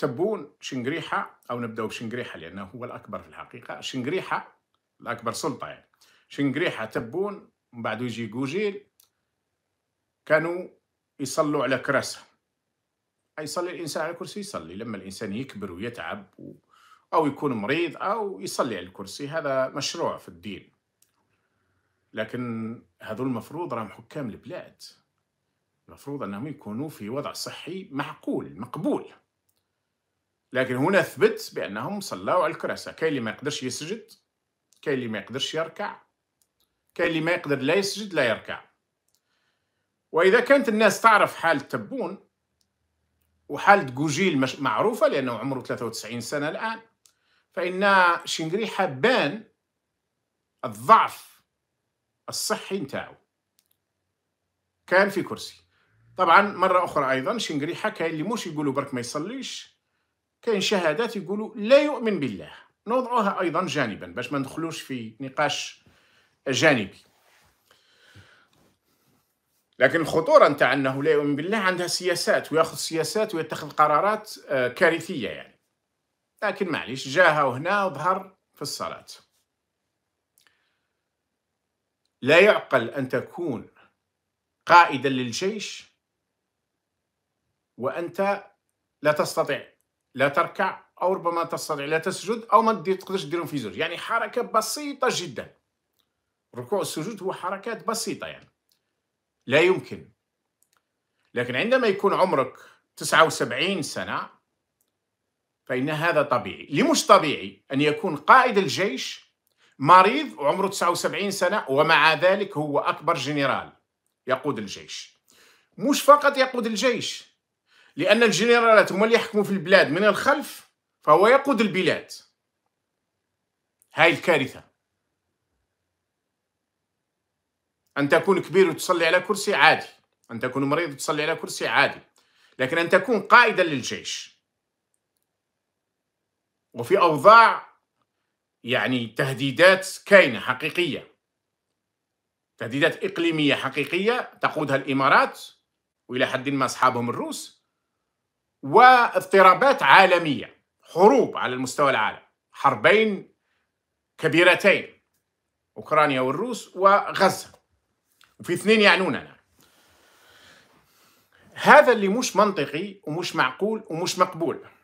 تبون شنقريحة أو نبدأ بشنقريحة لأنه هو الأكبر في الحقيقة شنقريحة الأكبر سلطة يعني شنقريحة تبون من بعد يجي جوجيل كانوا يصلوا على كراسة يصلي الإنسان على الكرسي يصلي لما الإنسان يكبر ويتعب و... أو يكون مريض أو يصلي على الكرسي هذا مشروع في الدين لكن هذول المفروض راهم حكام البلاد المفروض أنهم يكونوا في وضع صحي معقول مقبول لكن هنا ثبت بأنهم صلوا على الكراسة كاين اللي ما يقدرش يسجد كاين اللي ما يقدرش يركع كاين اللي ما يقدر لا يسجد لا يركع وإذا كانت الناس تعرف حال تبون وحالة جوجيل معروفة لأنه عمره 93 سنة الآن فإن شنقريحة بان الضعف الصحي نتاعو كان في كرسي طبعا مرة أخرى أيضا شنقريحة كاين اللي مش يقولوا برك ما يصليش كاين شهادات يقولوا لا يؤمن بالله نوضعوها ايضا جانبا باش ما ندخلوش في نقاش جانبي لكن الخطوره نتاع انه لا يؤمن بالله عندها سياسات وياخذ سياسات ويتخذ قرارات آه، كارثيه يعني لكن معليش جاها وهنا وظهر في الصلاه لا يعقل ان تكون قائدا للجيش وانت لا تستطيع لا تركع او ربما تستطيع لا تسجد او ما تقدرش ديرهم في زوج يعني حركه بسيطه جدا ركوع السجود هو حركات بسيطه يعني لا يمكن لكن عندما يكون عمرك 79 سنه فان هذا طبيعي لمش طبيعي ان يكون قائد الجيش مريض وعمره 79 سنه ومع ذلك هو اكبر جنرال يقود الجيش مش فقط يقود الجيش لأن الجنرالات هما اللي يحكموا في البلاد من الخلف فهو يقود البلاد هاي الكارثة أن تكون كبير وتصلي على كرسي عادي أن تكون مريض وتصلي على كرسي عادي لكن أن تكون قائدا للجيش وفي أوضاع يعني تهديدات كاينة حقيقية تهديدات إقليمية حقيقية تقودها الإمارات وإلى حد ما أصحابهم الروس واضطرابات عالميه حروب على المستوى العالم حربين كبيرتين اوكرانيا والروس وغزه وفي اثنين يعنوننا هذا اللي مش منطقي ومش معقول ومش مقبول